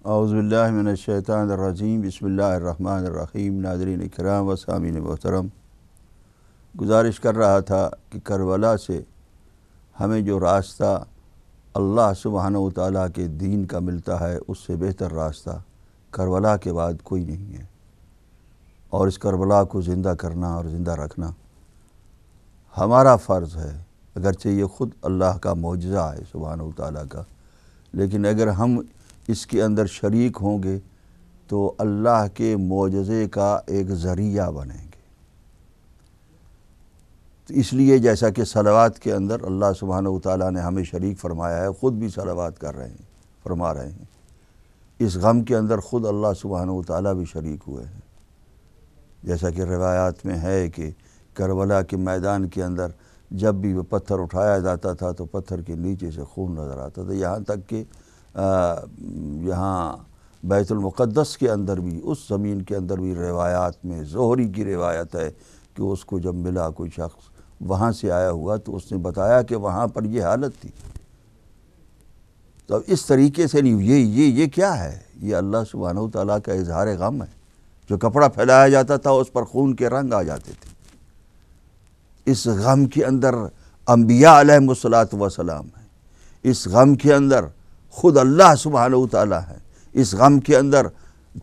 अज़बिल्लिनशैतरजीम बसमीम नादरीन कराम वसामिन मोहतरम गुजारिश कर रहा था कि करबला से हमें जो रास्ता अल्लाह सुबहान ताली के दीन का मिलता है उससे बेहतर रास्ता करबला के बाद कोई नहीं है और इस करबला को ज़िंदा करना और ज़िंदा रखना हमारा फ़र्ज़ है अगरचे ये ख़ुद अल्लाह का मुजज़ा है सुबहान तै का लेकिन अगर हम इसके अंदर शरीक होंगे तो अल्लाह के मुजज़े का एक ज़रिया बनेंगे तो इसलिए जैसा कि सलावात के अंदर अल्लाह सुबहान ताली ने हमें शरीक फरमाया है ख़ुद भी सलावात कर रहे हैं फरमा रहे हैं इस गम के अंदर ख़ुद अल्लाह सुबहान ताली भी शरीक हुए हैं जैसा कि रवायात में है कि करबला के मैदान के अंदर जब भी वो पत्थर उठाया जाता था तो पत्थर के नीचे से खून नज़र आता था यहाँ तक कि यहाँ बैतुलमक़दस के अंदर भी उस ज़मीन के अंदर भी रवायात में जहरी की रवायत है कि उसको जब मिला कोई शख्स वहाँ से आया हुआ तो उसने बताया कि वहाँ पर यह हालत थी तो इस तरीके से नहीं ये ये ये क्या है ये अल्लाह सुबहान तला का इजहार गम है जो कपड़ा फैलाया जाता था उस पर खून के रंग आ जाते थे इस गम के अंदर अम्बिया अलहमसलात वसलाम है इस गम के अंदर ख़ुद अल्लाह सुबहान ताली है इस गम के अंदर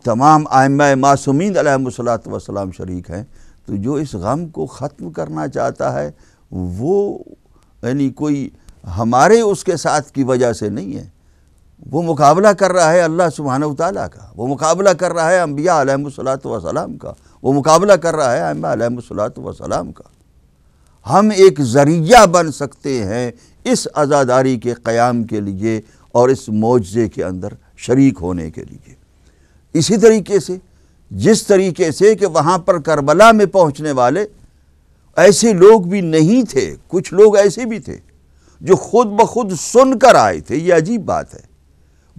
तमाम आम मासूमीन अलहमसलात वसलाम शरीक हैं तो जो इस गम को ख़त्म करना चाहता है वो यानी कोई हमारे उसके साथ की वजह से नहीं है वो मुकाबला कर रहा है अल्लाह सुबहान ताली का वो मुकाबला कर रहा है अम्बिया अलहमसलात वसलाम का वो मुकाबला कर रहा है अम्बा अलहमसलात वसलाम का हम एक ज़रिया बन सकते हैं इस आज़ादारी के क़्याम के लिए और इस मुआवजे के अंदर शरीक होने के लिए इसी तरीके से जिस तरीके से कि वहाँ पर करबला में पहुँचने वाले ऐसे लोग भी नहीं थे कुछ लोग ऐसे भी थे जो खुद ब खुद सुन कर आए थे ये अजीब बात है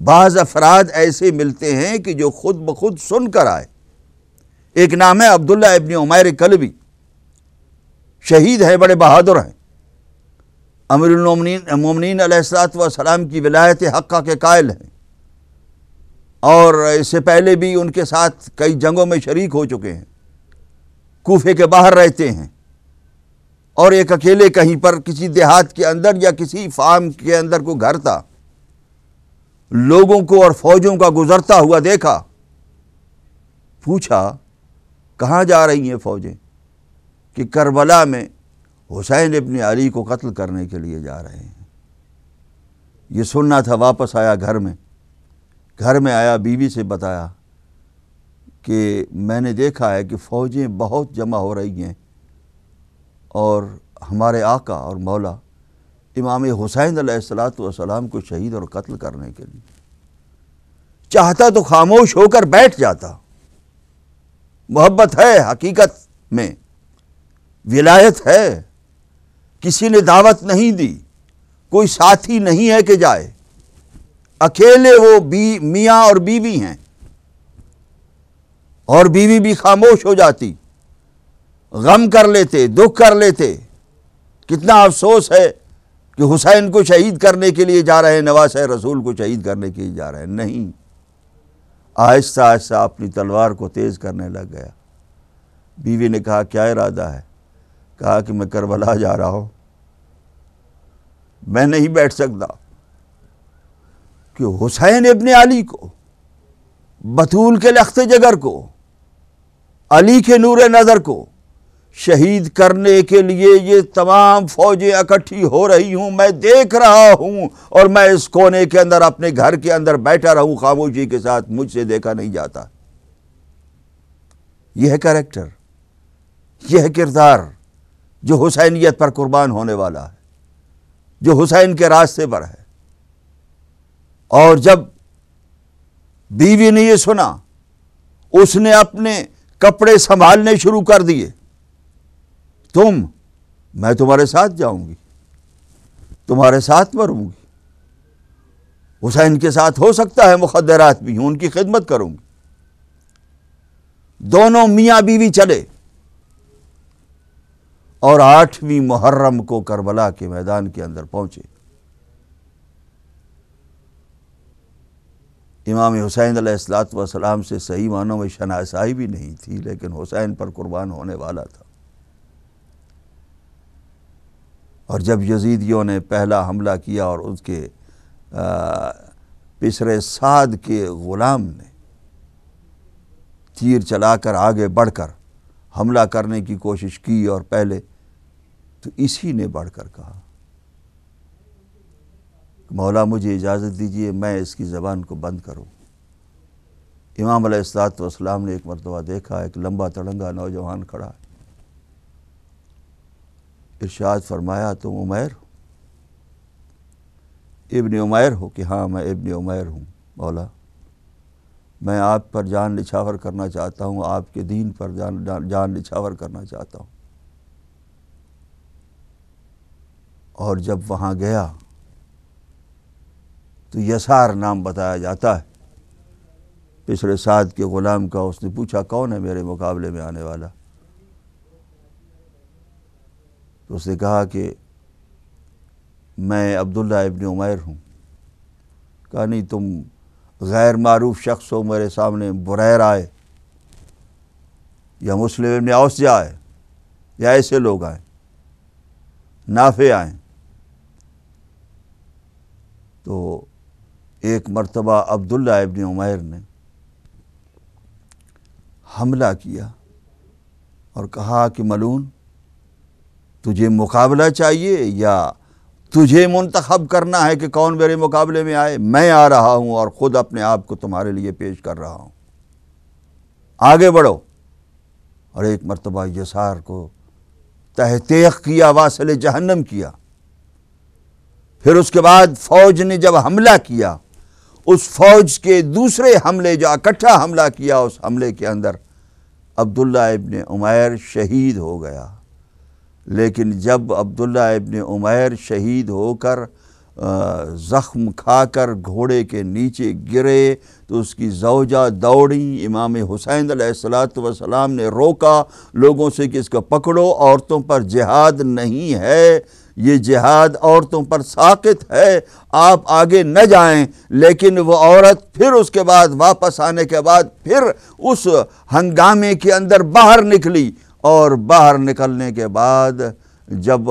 बाज़ अफराद ऐसे मिलते हैं कि जो खुद ब खुद सुन कर आए एक नाम है अब्दुल्ला इबन उमैर कलबी शहीद हैं बड़े बहादुर हैं अमीरमिन सलाम की विलायत हक़ के कायल हैं और इससे पहले भी उनके साथ कई जंगों में शरीक हो चुके हैं कोफे के बाहर रहते हैं और एक अकेले कहीं पर किसी देहात के अंदर या किसी फार्म के अंदर को घर था लोगों को और फौजों का गुजरता हुआ देखा पूछा कहाँ जा रही हैं फौजें कि करबला में हुसैन इबन अली को कत्ल करने के लिए जा रहे हैं ये सुनना था वापस आया घर में घर में आया बीवी से बताया कि मैंने देखा है कि फ़ौजें बहुत जमा हो रही हैं और हमारे आका और मौला इमाम हुसैन सलाम को शहीद और कत्ल करने के लिए चाहता तो खामोश होकर बैठ जाता मोहब्बत है हकीकत में विलायत है किसी ने दावत नहीं दी कोई साथी नहीं है कि जाए अकेले वो बी मियाँ और बीवी हैं और बीवी भी खामोश हो जाती गम कर लेते दुख कर लेते कितना अफसोस है कि हुसैन को शहीद करने के लिए जा रहे हैं नवास रसूल को शहीद करने के लिए जा रहे हैं नहीं आहिस्ता आहिस्ता अपनी तलवार को तेज़ करने लग गया बीवी ने कहा क्या इरादा है कहा कि मैं करबला जा रहा हूँ मैं नहीं बैठ सकता कि हुसैन इबन अली को बतूल के लख्त जगर को अली के नूर नज़र को शहीद करने के लिए ये तमाम फौजें इकट्ठी हो रही हूँ मैं देख रहा हूँ और मैं इस कोने के अंदर अपने घर के अंदर बैठा रहूँ खामोशी के साथ मुझसे देखा नहीं जाता यह कैरेक्टर यह किरदार जो हुसैनियत पर कुर्बान होने वाला है जो हुसैन के रास्ते पर है और जब बीवी ने यह सुना उसने अपने कपड़े संभालने शुरू कर दिए तुम मैं तुम्हारे साथ जाऊंगी तुम्हारे साथ मरूंगी हुसैन के साथ हो सकता है मुखदरात भी हूं उनकी खिदमत करूंगी दोनों मियां बीवी चले और आठवीं मुहर्रम को करबला के मैदान के अंदर पहुंचे इमाम हुसैन सलाम से सही मानों में शनासाई भी नहीं थी लेकिन हुसैन पर कुर्बान होने वाला था और जब यजीदियों ने पहला हमला किया और उसके पिसरे साद के ग़ुलाम ने तीर चलाकर आगे बढ़कर हमला करने की कोशिश की और पहले तो इसी ने बढ़कर कहा मौला मुझे इजाज़त दीजिए मैं इसकी ज़बान को बंद करूँ इमाम वसलाम ने एक मरतबा देखा एक लंबा तड़ंगा नौजवान खड़ा है इर्शाद फरमाया तुम उमैर हो इबन उमैर हो कि हाँ मैं इबन उमैर हूँ मौला मैं आप पर जान निछावर करना चाहता हूँ आपके दीन पर जान जान, निछावर करना चाहता हूँ और जब वहाँ गया तो यसार नाम बताया जाता है पिछड़े साध के ग़ुलाम का उसने पूछा कौन है मेरे मुकाबले में आने वाला तो उसने कहा कि मैं अब्दुल्ला इब्न उमैर हूँ कहा नहीं तुम गैर मरूफ शख्स हो मेरे सामने बुरैर आए या मुस्लिम ने औस आए या ऐसे लोग आए नाफे आए तो एक मरतबा अब्दुल्ला इबन उमैर ने हमला किया और कहा कि मलून तुझे मुकाबला चाहिए या तुझे मुंतखब करना है कि कौन मेरे मुकाबले में आए मैं आ रहा हूँ और ख़ुद अपने आप को तुम्हारे लिए पेश कर रहा हूँ आगे बढ़ो और एक मरतबा यसार को तहतेख किया वासिल जहन्नम किया फिर उसके बाद फ़ौज ने जब हमला किया उस फौज के दूसरे हमले जो इकट्ठा हमला किया उस हमले के अंदर अब्दुल्ला इबन उमैर शहीद हो गया लेकिन जब अब्दुल्ला इबन उमैर शहीद होकर ज़ख्म खाकर घोड़े के नीचे गिरे तो उसकी जौजा दौड़ी इमाम हुसैन सलाम ने रोका लोगों से कि इसको पकड़ो औरतों पर जिहाद नहीं है ये जिहाद औरतों पर साकित है आप आगे न जाएं लेकिन वो औरत फिर उसके बाद वापस आने के बाद फिर उस हंगामे के अंदर बाहर निकली और बाहर निकलने के बाद जब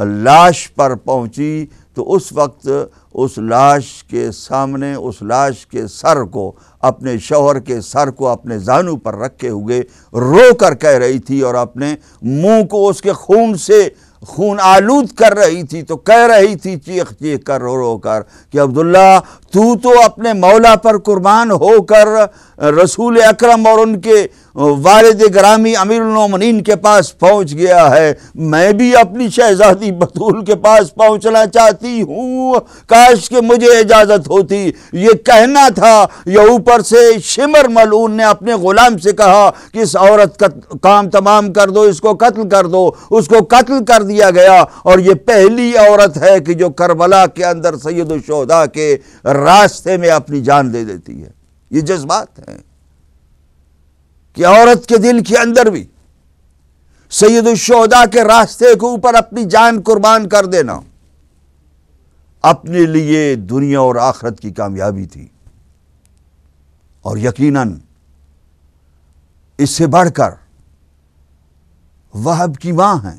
लाश पर पहुंची तो उस वक्त उस लाश के सामने उस लाश के सर को अपने शोहर के सर को अपने जानू पर रखे हुए रो कर कह रही थी और अपने मुंह को उसके खून से खून आलूद कर रही थी तो कह रही थी चीख चीख कर रो रो कर कि अब्दुल्ला तू तो अपने मौला पर कुर्बान होकर रसूल अकरम और उनके वालद ग्रामी अमीरमिन के पास पहुंच गया है मैं भी अपनी शहजादी बतूल के पास पहुंचना चाहती हूँ काश के मुझे इजाज़त होती ये कहना था यह ऊपर से शिमर मलून ने अपने ग़ुलाम से कहा कि इस औरत का काम तमाम कर दो इसको कत्ल कर दो उसको कत्ल कर दिया गया और ये पहली औरत है कि जो करबला के अंदर सैदा के रास्ते में अपनी जान दे देती है ये जज्बात हैं कि औरत के दिल के अंदर भी सैद शहदा के रास्ते के ऊपर अपनी जान कुर्बान कर देना अपने लिए दुनिया और आखरत की कामयाबी थी और यकीनन इससे बढ़कर वहब की माँ हैं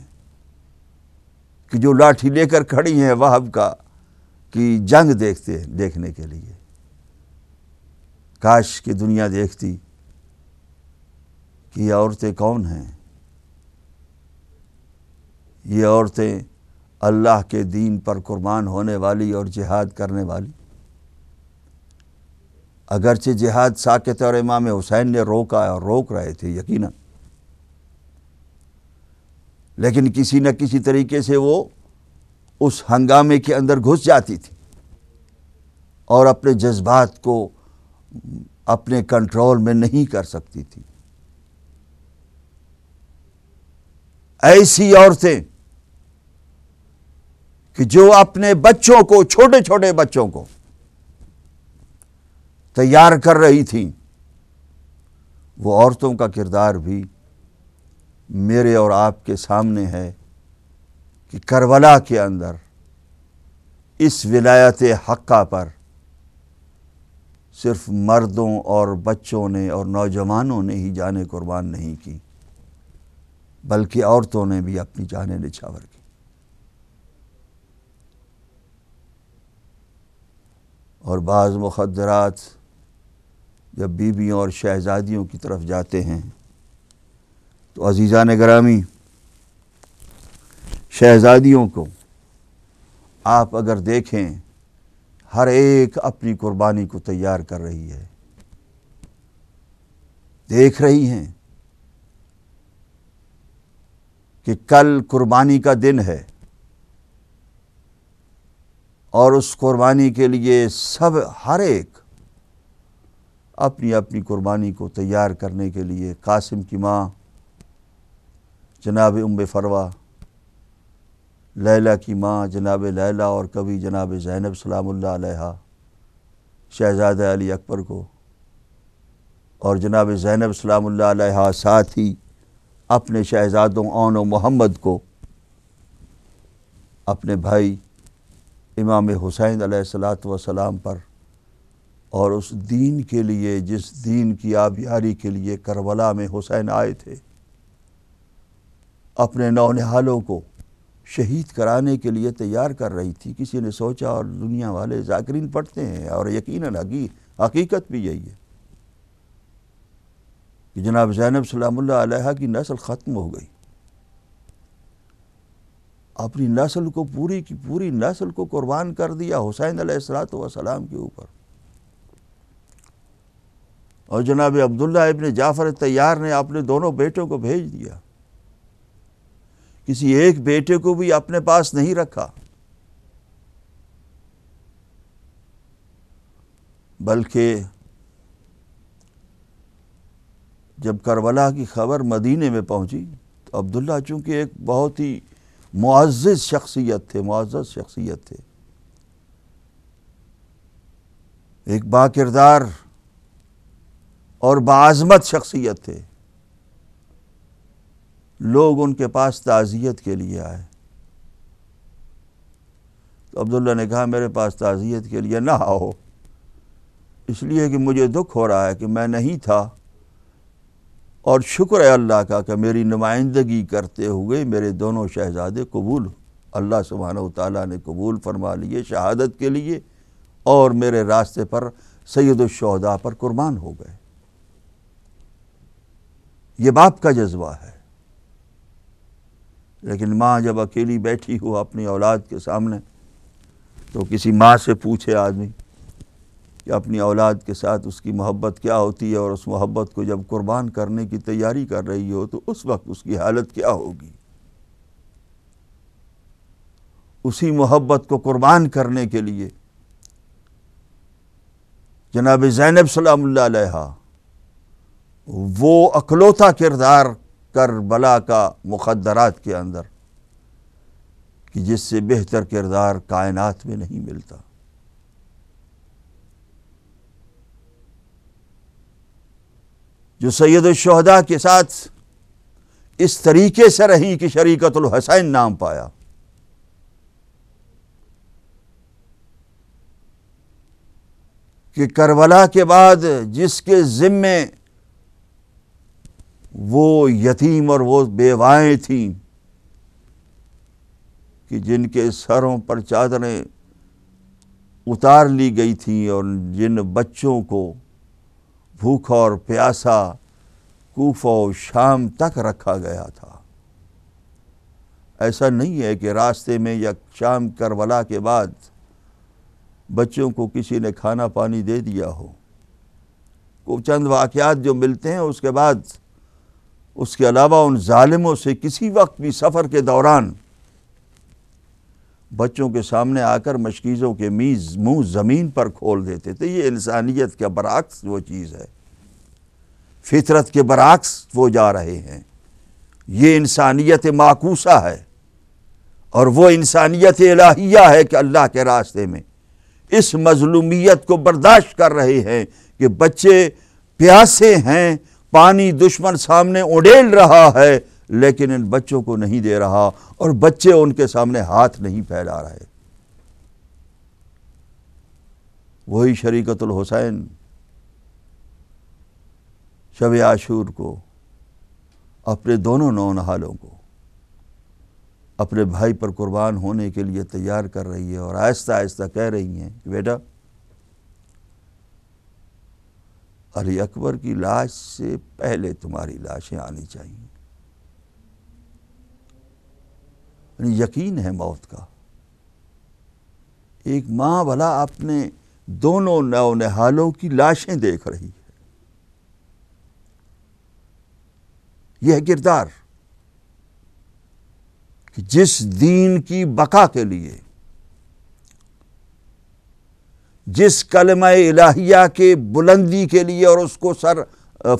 कि जो लाठी लेकर खड़ी हैं वहब का कि जंग देखते देखने के लिए काश की दुनिया देखती कि ये औरतें कौन हैं ये औरतें अल्लाह के दीन पर कुर्बान होने वाली और जिहाद करने वाली अगरचे जिहाद साकेत और इमाम हुसैन ने रोका और रोक रहे थे यकीनन लेकिन किसी न किसी तरीके से वो उस हंगामे के अंदर घुस जाती थी और अपने जज्बात को अपने कंट्रोल में नहीं कर सकती थी ऐसी औरतें कि जो अपने बच्चों को छोटे छोटे बच्चों को तैयार कर रही थी वो औरतों का किरदार भी मेरे और आपके सामने है कि करबला के अंदर इस विलायत हक्का पर सिर्फ मर्दों और बच्चों ने और नौजवानों ने ही जाने कुर्बान नहीं की बल्कि औरतों ने भी अपनी जानें निछावर की और बाज़ मुखदरात जब बीबियों और शहज़ादियों की तरफ जाते हैं तो अजीज़ा ने ग्रामी शहज़ादियों को आप अगर देखें हर एक अपनी कुर्बानी को तैयार कर रही है देख रही हैं कि कल कुर्बानी का दिन है और उस कुर्बानी के लिए सब हर एक अपनी अपनी कुर्बानी को तैयार करने के लिए कासिम की माँ जनाब उम्ब फरवा लैला की माँ जनाब लैला और कभी जनाब ज़ैनब सलाम्ला शहजादा अली अकबर को और जनाब ज़ैनब सलाम्ला साथ ही अपने शहजादों ओन मोहम्मद को अपने भाई इमाम हुसैन सलाम पर और उस दीन के लिए जिस दीन की आबियारी के लिए करबला में हुसैन आए थे अपने नौनिहालों को शहीद कराने के लिए तैयार कर रही थी किसी ने सोचा और दुनिया वाले जाकरीन पढ़ते हैं और यकीनन हकी हकीकत भी यही है कि जनाब ज़ैनब सलाम की नस्ल ख़त्म हो गई अपनी नस्ल को पूरी की पूरी नस्ल को कुर्बान कर दिया हुसैन सलाम के ऊपर और जनाब अब्दुल्ला इबन जाफ़र तैयार ने अपने दोनों बेटों को भेज दिया किसी एक बेटे को भी अपने पास नहीं रखा बल्कि जब करबला की खबर मदीने में पहुंची तो अब्दुल्ला चूँकि एक बहुत ही मुआज़ शख्सियत थे मुआज़ शख्सियत थे एक बाकिरदार और बाज़मत शख्सियत थे लोग उनके पास ताज़ियत के लिए आए तो अब्दुल्ला ने कहा मेरे पास ताज़ियत के लिए ना आओ इसलिए कि मुझे दुख हो रहा है कि मैं नहीं था और शुक्र है अल्लाह का कि मेरी नुमाइंदगी करते हुए मेरे दोनों शहजादे कबूल अल्लाह सुबहान ताली ने कबूल फरमा लिए शहादत के लिए और मेरे रास्ते पर सैदा पर कुर्बान हो गए ये बाप का जज्बा है लेकिन माँ जब अकेली बैठी हो अपनी औलाद के सामने तो किसी माँ से पूछे आदमी कि अपनी औलाद के साथ उसकी मोहब्बत क्या होती है और उस मोहब्बत को जब कुर्बान करने की तैयारी कर रही हो तो उस वक्त उसकी हालत क्या होगी उसी मोहब्बत को कुर्बान करने के लिए जनाब ज़ैनब सलाम वो अकलौता किरदार कर बला का मुखदरात के अंदर कि जिससे बेहतर किरदार कायनात में नहीं मिलता जो सैद शहदा के साथ इस तरीके से रही कि शरीकतुल हसैन नाम पाया कि करबला के बाद जिसके ज़िम्मे वो यतीम और वो बेवाएँ थीं कि जिनके सरों पर चादरें उतार ली गई थीं और जिन बच्चों को भूख और प्यासा कोफा शाम तक रखा गया था ऐसा नहीं है कि रास्ते में या शाम करवला के बाद बच्चों को किसी ने खाना पानी दे दिया हो को चंद वाक़ात जो मिलते हैं उसके बाद उसके अलावा उन ालिमों से किसी वक्त भी सफ़र के दौरान बच्चों के सामने आकर मशकीज़ों के मीज़ मुंह ज़मीन पर खोल देते थे ये इंसानियत के बरक्स वो चीज़ है फितरत के बरक्स वो जा रहे हैं ये इंसानियत माकूसा है और वो इंसानियत इलाहिया है कि अल्लाह के रास्ते में इस मजलूमियत को बर्दाश्त कर रहे हैं कि बच्चे प्यासे हैं पानी दुश्मन सामने उड़ेल रहा है लेकिन इन बच्चों को नहीं दे रहा और बच्चे उनके सामने हाथ नहीं फैला रहे वही शरीकतुल हुसैन शब आशूर को अपने दोनों नौनहालों को अपने भाई पर कुर्बान होने के लिए तैयार कर रही है और आहिस्ता आहिस्ता कह रही हैं कि बेटा अली अकबर की लाश से पहले तुम्हारी लाशें आनी चाहिए यकीन है मौत का एक माँ भला अपने दोनों नौनिहालों की लाशें देख रही है यह किरदार कि जिस दीन की बका के लिए जिस कलम इलाहिया के बुलंदी के लिए और उसको सर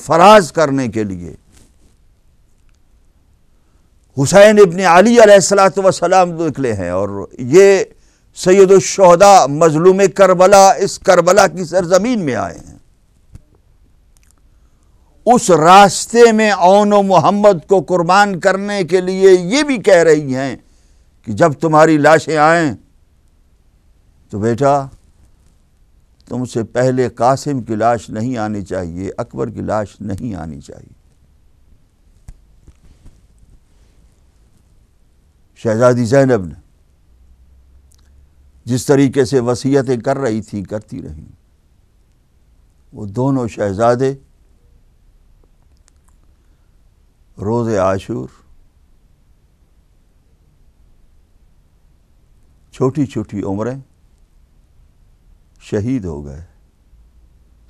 फराज करने के लिए हुसैन इबन अली सलाम निकले हैं और ये सैदुलशहदा मजलूम करबला इस करबला की सरजमीन में आए हैं उस रास्ते में ओन मोहम्मद को कुर्बान करने के लिए ये भी कह रही हैं कि जब तुम्हारी लाशें आए तो बेटा तुमसे पहले कासिम की लाश नहीं आनी चाहिए अकबर की लाश नहीं आनी चाहिए शहजादी जैनब ने जिस तरीके से वसीयतें कर रही थी करती रहीं वो दोनों शहजादे रोज़ आशूर छोटी छोटी उम्रें शहीद हो गए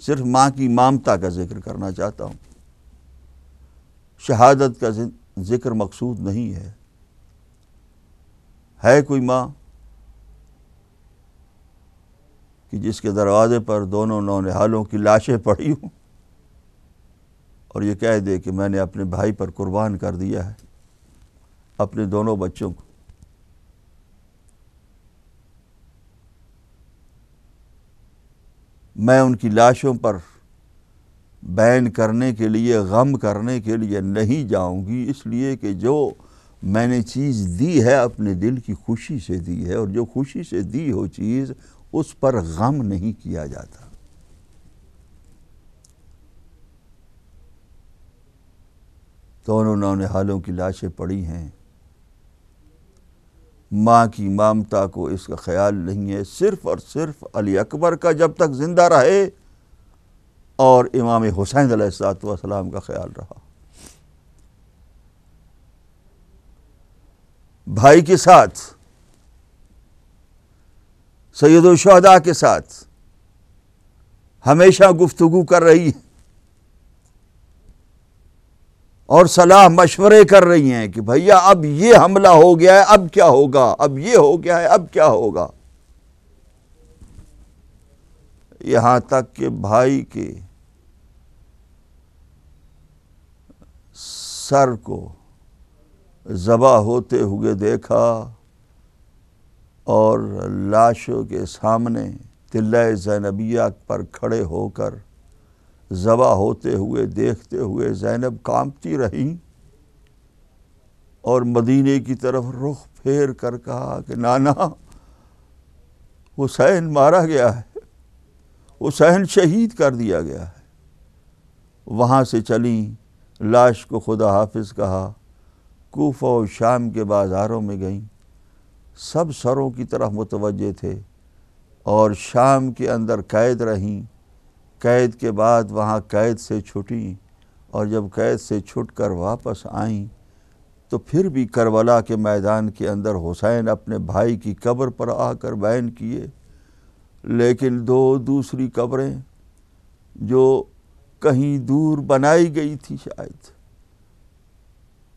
सिर्फ माँ की मामता का जिक्र करना चाहता हूँ शहादत का जिक्र मकसूद नहीं है है कोई माँ कि जिसके दरवाजे पर दोनों नौनिहालों की लाशें पड़ी हूँ और ये कह दे कि मैंने अपने भाई पर कुर्बान कर दिया है अपने दोनों बच्चों को मैं उनकी लाशों पर बैन करने के लिए गम करने के लिए नहीं जाऊंगी इसलिए कि जो मैंने चीज़ दी है अपने दिल की खुशी से दी है और जो खुशी से दी हो चीज़ उस पर गम नहीं किया जाता तो नौने हालों की लाशें पड़ी हैं माँ की मामता को इसका ख्याल नहीं है सिर्फ़ और सिर्फ अली अकबर का जब तक ज़िंदा रहे और इमाम हुसैन सलाम का ख्याल रहा भाई के साथ सैयद शहदा के साथ हमेशा गुफ्तगु कर रही है और सलाह मशवरे कर रही हैं कि भैया अब ये हमला हो गया है अब क्या होगा अब ये हो गया है अब क्या होगा यहां तक कि भाई के सर को ज़बा होते हुए देखा और लाशों के सामने तिल्ला जैनबिया पर खड़े होकर ज़बा होते हुए देखते हुए जैनब कांपती रहीं और मदीने की तरफ रुख फेर कर कहा कि नाना हुसैन मारा गया है हुसैन शहीद कर दिया गया है वहाँ से चली लाश को खुदा हाफिज कहा कोफा और शाम के बाज़ारों में गईं सब सरों की तरफ मुतवजह थे और शाम के अंदर कैद रहीं कैद के बाद वहाँ कैद से छुटी और जब कैद से छुट कर वापस आईं तो फिर भी करबला के मैदान के अंदर हुसैन अपने भाई की कब्र पर आकर बैन किए लेकिन दो दूसरी कब्रें जो कहीं दूर बनाई गई थी शायद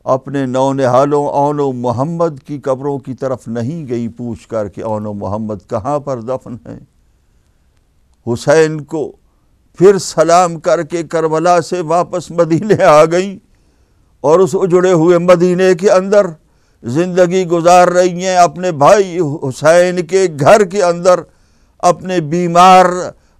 अपने नौ नहालों ओन मोहम्मद की कब्रों की तरफ नहीं गई पूछ कर कि ओन मोहम्मद कहाँ पर दफन है हुसैन को फिर सलाम करके करबला से वापस मदीने आ गई और उस उजड़े हुए मदीने के अंदर ज़िंदगी गुजार रही हैं अपने भाई हुसैन के घर के अंदर अपने बीमार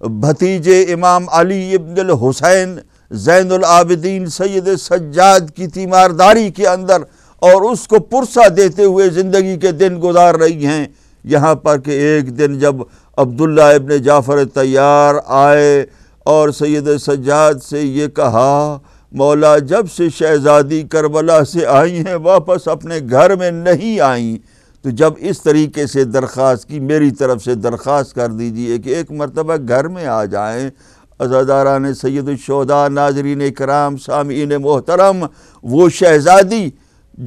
भतीजे इमाम अली इब्दुल हुसैन जैन सैद सज्जाद की तीमारदारी के अंदर और उसको पुरसा देते हुए ज़िंदगी के दिन गुजार रही हैं यहाँ पर कि एक दिन जब अब्दुल्ला इबन जाफ़र तैयार आए और सैद सज्जाद से ये कहा मौला जब से शहज़ादी करबला से आई हैं वापस अपने घर में नहीं आईं तो जब इस तरीके से दरख्वास्त की मेरी तरफ़ से दरख्वास्त कर दीजिए कि एक मरतबा घर में आ जाएं अजादारान सैदुलशोदा शहदा नाजरीन कराम सामीन मोहतरम वो शहज़ादी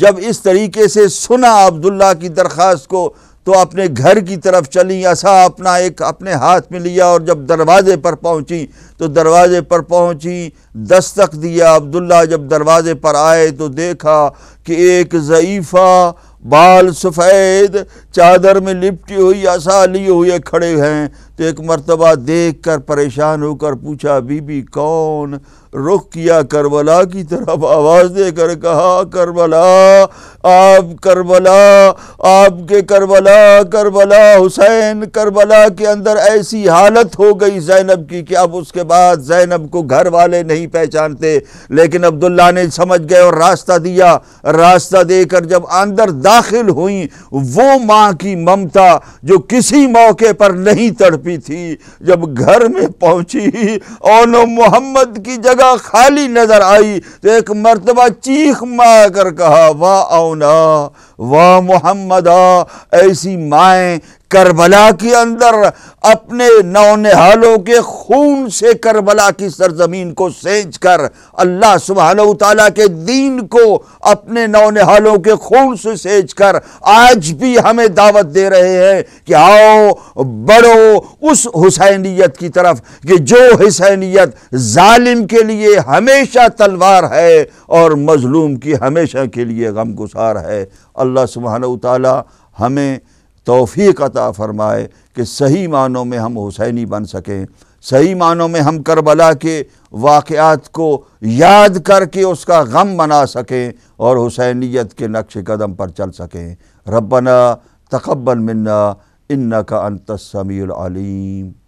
जब इस तरीके से सुना अब्दुल्ला की दरख्वास्त को तो अपने घर की तरफ चली ऐसा अपना एक अपने हाथ में लिया और जब दरवाज़े पर पहुंची तो दरवाज़े पर पहुंची दस्तक दिया अब्दुल्ला जब दरवाज़े पर आए तो देखा कि एक ज़यीफ़ा बाल सफ़ेद चादर में लिपटी हुई असा लिए हुए खड़े हैं तो एक मरतबा देख कर परेशान होकर पूछा बीबी कौन रुख किया करबला की तरफ आवाज़ देकर कहा करबला आप करबला आपके करबला करबला हुसैन करबला के अंदर ऐसी हालत हो गई जैनब की कि अब उसके बाद जैनब को घर वाले नहीं पहचानते लेकिन अब्दुल्ला ने समझ गए और रास्ता दिया रास्ता देकर जब अंदर दाखिल हुई वो माँ की ममता जो किसी मौके पर नहीं तड़पी भी थी जब घर में पहुंची और मोहम्मद की जगह खाली नजर आई तो एक मरतबा चीख मार कर कहा वाह औना वाह मोहम्मद ऐसी माएँ करबला के अंदर अपने नौनहालों के खून से करबला की सरजमीन को सेंच कर अल्लाह सुबहान तला के दीन को अपने नौनहालों के खून से सेंच कर आज भी हमें दावत दे रहे हैं कि आओ बढ़ो उस हुसैनीत की तरफ कि जो हुसैनीत जालिम के लिए हमेशा तलवार है और मजलूम की हमेशा के लिए गमगुसार है अल्लाह सुबहान तला हमें तोफ़ी अता फ़रमाए कि सही मानों में हम हुसैनी बन सकें सही मानों में हम करबला के वाक़ात को याद करके उसका गम बना सकें और हुसैनीत के नक्श कदम पर चल सकें रबना तकबल मन्ना इन्ना का समीम